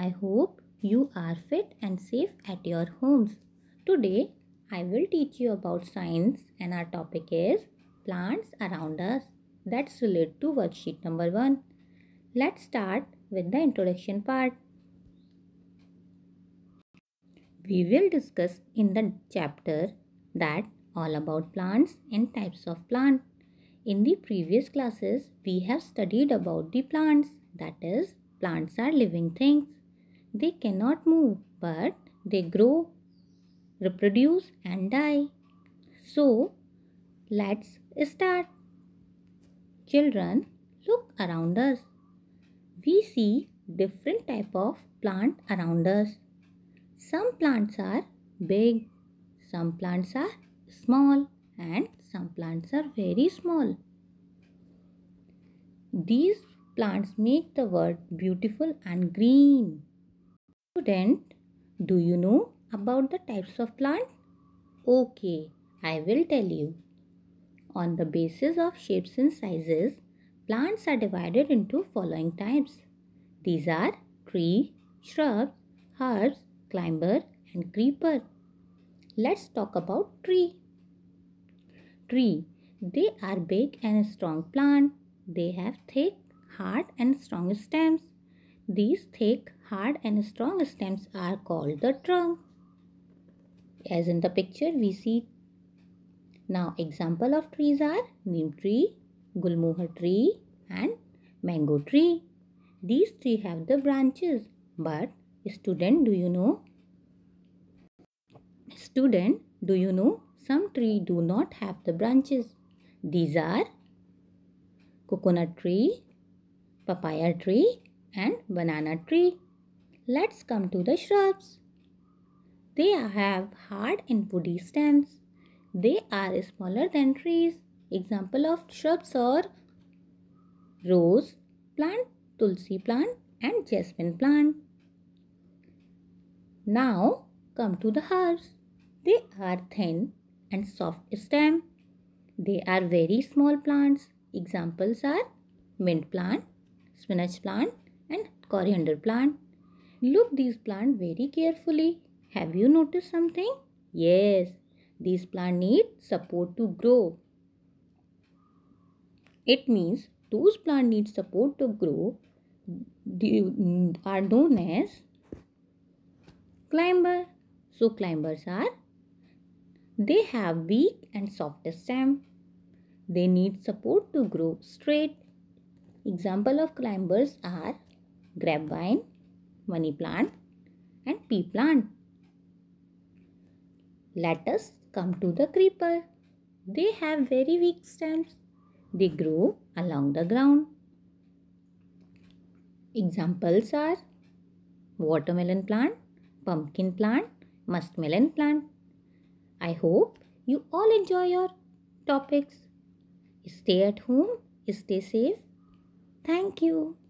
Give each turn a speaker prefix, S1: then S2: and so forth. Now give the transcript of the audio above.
S1: I hope you are fit and safe at your homes. Today, I will teach you about science and our topic is plants around us. That's related to worksheet number 1. Let's start with the introduction part. We will discuss in the chapter that all about plants and types of plant. In the previous classes, we have studied about the plants that is, plants are living things. They cannot move, but they grow, reproduce, and die. So, let's start. Children, look around us. We see different type of plant around us. Some plants are big, some plants are small and some plants are very small. These plants make the world beautiful and green. Student, do you know about the types of plant? Okay, I will tell you. On the basis of shapes and sizes, plants are divided into following types. These are tree, shrub, herbs, climber and creeper. Let's talk about tree. Tree. They are big and strong plant. They have thick, hard and strong stems. These thick, hard and strong stems are called the trunk. As in the picture we see. Now example of trees are neem tree, gulmohar tree and mango tree. These three have the branches but student do you know? Student do you know some tree do not have the branches. These are coconut tree, papaya tree and banana tree. Let's come to the shrubs. They have hard and woody stems. They are smaller than trees. Example of shrubs are rose plant, tulsi plant and jasmine plant. Now come to the herbs. They are thin and soft stem. They are very small plants. Examples are mint plant, spinach plant and coriander plant. Look these plant very carefully. Have you noticed something? Yes, these plant need support to grow. It means those plant need support to grow they are known as climber. So climbers are they have weak and soft stem. They need support to grow straight. Example of climbers are grapevine, money plant and pea plant. Let us come to the creeper. They have very weak stems. They grow along the ground. Examples are watermelon plant, pumpkin plant, muskmelon plant. I hope you all enjoy your topics. Stay at home, stay safe. Thank you.